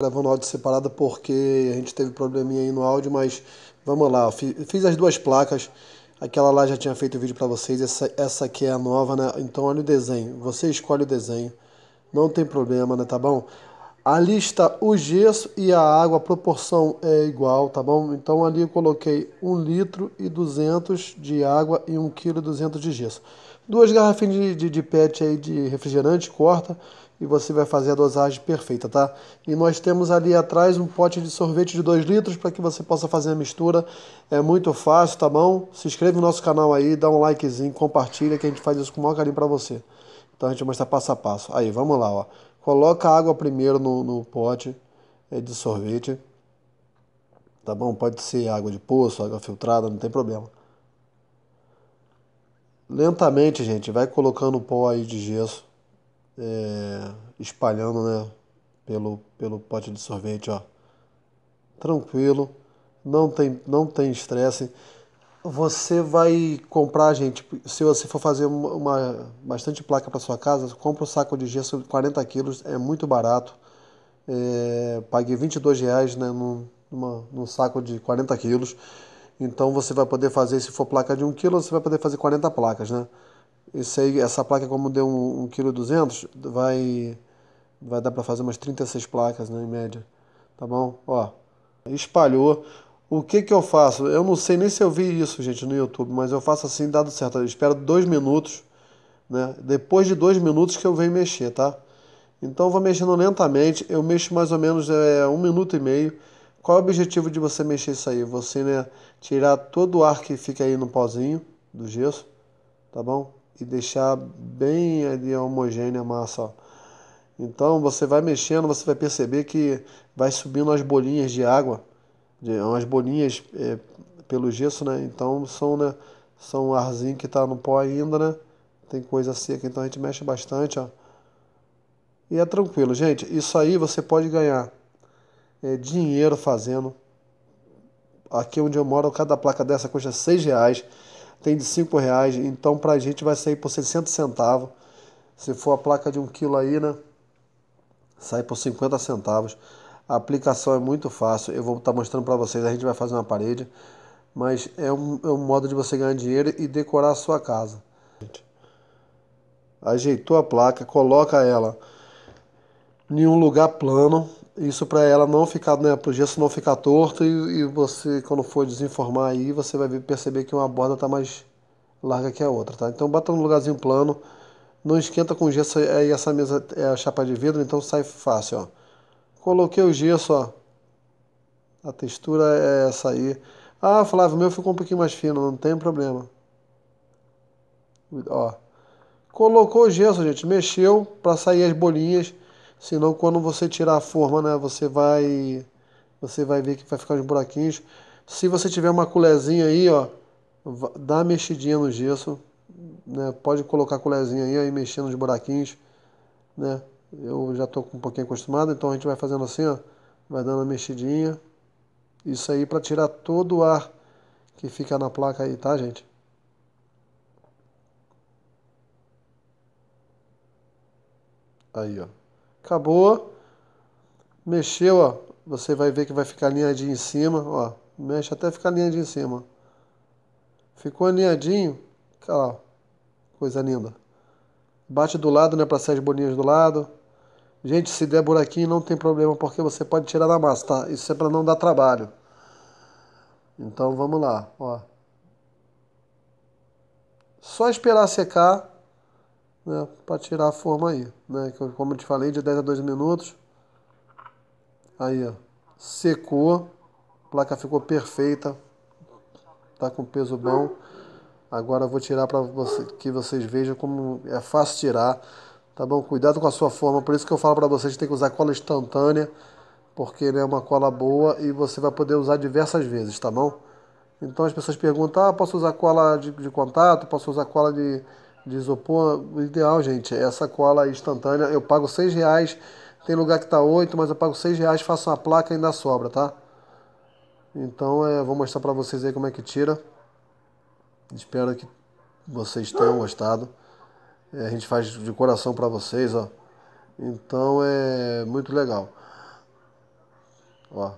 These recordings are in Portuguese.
gravando áudio separado porque a gente teve probleminha aí no áudio, mas vamos lá. Fiz as duas placas. Aquela lá já tinha feito o vídeo para vocês, essa, essa aqui é a nova, né? Então olha o desenho, você escolhe o desenho, não tem problema, né? Tá bom? Ali está o gesso e a água, a proporção é igual, tá bom? Então ali eu coloquei 1 litro e 200 de água e 1,2 kg de gesso duas garrafinhas de, de, de PET aí de refrigerante, corta e você vai fazer a dosagem perfeita, tá? E nós temos ali atrás um pote de sorvete de 2 litros para que você possa fazer a mistura. É muito fácil, tá bom? Se inscreve no nosso canal aí, dá um likezinho, compartilha que a gente faz isso com o maior carinho para você. Então a gente mostra passo a passo. Aí, vamos lá, ó. Coloca a água primeiro no, no pote é, de sorvete. Tá bom? Pode ser água de poço, água filtrada, não tem problema. Lentamente, gente, vai colocando pó aí de gesso, é, espalhando, né, pelo, pelo pote de sorvete, ó. Tranquilo, não tem não tem estresse. Você vai comprar, gente, se você for fazer uma, uma bastante placa para sua casa, compra um saco de gesso de 40 quilos, é muito barato. É, paguei 22 reais, né, num, numa, num saco de 40 quilos. Então você vai poder fazer, se for placa de 1 kg, você vai poder fazer 40 placas, né? Isso aí, essa placa como deu 1,2 kg, vai vai dar para fazer umas 36 placas, né, em média. Tá bom? Ó. Espalhou. O que que eu faço? Eu não sei nem se eu vi isso, gente, no YouTube, mas eu faço assim, dado certo. Eu espero dois minutos, né? Depois de dois minutos que eu venho mexer, tá? Então eu vou mexendo lentamente. Eu mexo mais ou menos é, um minuto e meio qual é o objetivo de você mexer isso aí? Você né, tirar todo o ar que fica aí no pozinho do gesso, tá bom? E deixar bem ali homogênea a massa, ó. Então você vai mexendo, você vai perceber que vai subindo as bolinhas de água, de, umas bolinhas é, pelo gesso, né? Então são, né, são arzinho que está no pó ainda, né? Tem coisa seca, então a gente mexe bastante, ó. E é tranquilo, gente. Isso aí você pode ganhar é, dinheiro fazendo. Aqui onde eu moro, cada placa dessa custa seis reais, tem de cinco reais, então para a gente vai sair por 60 centavos. Se for a placa de um quilo aí, né? Sai por 50 centavos. A aplicação é muito fácil. Eu vou estar tá mostrando para vocês. A gente vai fazer uma parede. Mas é um, é um modo de você ganhar dinheiro e decorar a sua casa. Ajeitou a placa, coloca ela em um lugar plano isso para ela não ficar, né, para o gesso não ficar torto e, e, você, quando for desenformar aí, você vai perceber que uma borda está mais larga que a outra, tá? Então bota num lugarzinho plano, não esquenta com gesso, aí é, é, essa mesa é a chapa de vidro, então sai fácil, ó. Coloquei o gesso, ó. A textura é essa aí. Ah, Flávio, o meu ficou um pouquinho mais fino, não tem problema. Ó. Colocou o gesso, gente, mexeu para sair as bolinhas senão quando você tirar a forma, né, você vai você vai ver que vai ficar uns buraquinhos. Se você tiver uma colherzinha aí, ó, dá uma mexidinha no gesso, né? Pode colocar a colherzinha aí, aí mexendo nos buraquinhos, né? Eu já tô um pouquinho acostumado, então a gente vai fazendo assim, ó, vai dando uma mexidinha. Isso aí para tirar todo o ar que fica na placa aí, tá, gente? Aí, ó. Acabou. Mexeu, ó. Você vai ver que vai ficar alinhadinho em cima, ó. Mexe até ficar alinhadinho em cima. Ficou alinhadinho. Olha lá, coisa linda. Bate do lado, né, para sair as bolinhas do lado. Gente, se der buraquinho não tem problema, porque você pode tirar da massa, tá? Isso é para não dar trabalho. Então vamos lá, ó. Só esperar secar né, para tirar a forma aí, né? Como eu te falei, de 10 a 12 minutos. Aí, ó, secou, a placa ficou perfeita, tá com peso bom. Agora eu vou tirar para você, que vocês vejam como é fácil tirar, tá bom? Cuidado com a sua forma, por isso que eu falo para vocês que tem que usar cola instantânea, porque né, é uma cola boa e você vai poder usar diversas vezes, tá bom? Então as pessoas perguntam, ah, posso usar cola de, de contato, posso usar cola de, de isopor o ideal, gente, é essa cola instantânea. Eu pago seis reais, tem lugar que tá oito, mas eu pago seis reais, faço uma placa e ainda sobra, tá? Então, é, vou mostrar para vocês aí como é que tira. Espero que vocês tenham gostado. É, a gente faz de coração para vocês, ó. Então, é muito legal. Ó,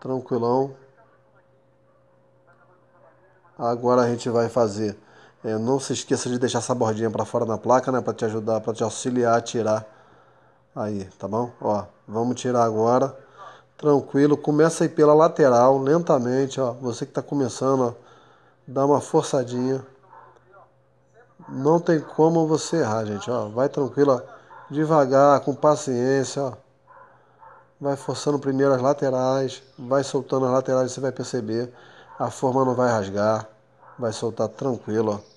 tranquilão. Agora a gente vai fazer é, não se esqueça de deixar essa bordinha para fora na placa, né? Para te ajudar, para te auxiliar a tirar. Aí, tá bom? Ó, vamos tirar agora. Tranquilo, começa aí pela lateral, lentamente, ó. Você que tá começando, ó, dá uma forçadinha. Não tem como você errar, gente, ó. Vai tranquilo, ó. Devagar, com paciência, ó. Vai forçando primeiro as laterais, vai soltando as laterais, você vai perceber. A forma não vai rasgar, vai soltar tranquilo, ó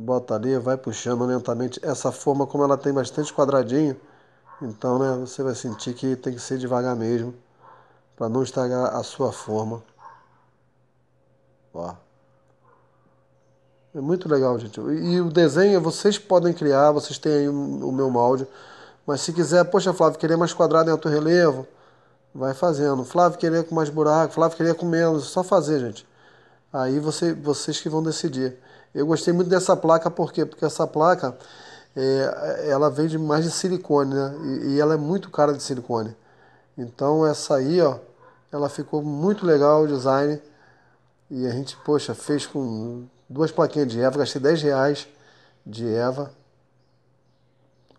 bota ali, vai puxando lentamente. Essa forma, como ela tem bastante quadradinho, então né, você vai sentir que tem que ser devagar mesmo, para não estragar a sua forma. Ó. É muito legal, gente. E o desenho vocês podem criar, vocês têm aí o meu molde. Mas se quiser, poxa, Flávio, querer mais quadrado em alto relevo, vai fazendo. Flávio querer com mais buraco, Flávio querer com menos, é só fazer, gente. Aí você, vocês que vão decidir. Eu gostei muito dessa placa, porque Porque essa placa, é, ela vem de mais de silicone, né? E, e, ela é muito cara de silicone. Então essa aí, ó, ela ficou muito legal o design. E a gente, poxa, fez com duas plaquinhas de Eva, gastei 10 reais de Eva.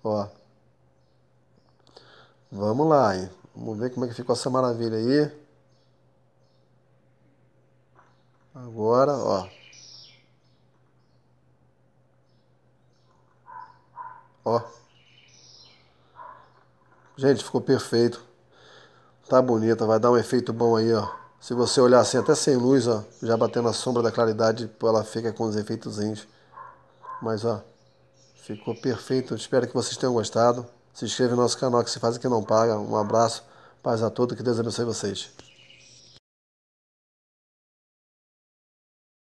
Ó. Vamos lá, hein? Vamos ver como é que ficou essa maravilha aí. Agora, ó. Ó. Gente, ficou perfeito. Tá bonita, vai dar um efeito bom aí, ó. Se você olhar assim, até sem luz, ó, já batendo a sombra da claridade, ela fica com os efeitozinhos. Mas, ó, ficou perfeito. Espero que vocês tenham gostado. Se inscreve no nosso canal que se faz e que não paga. Um abraço, paz a todos, que Deus abençoe vocês.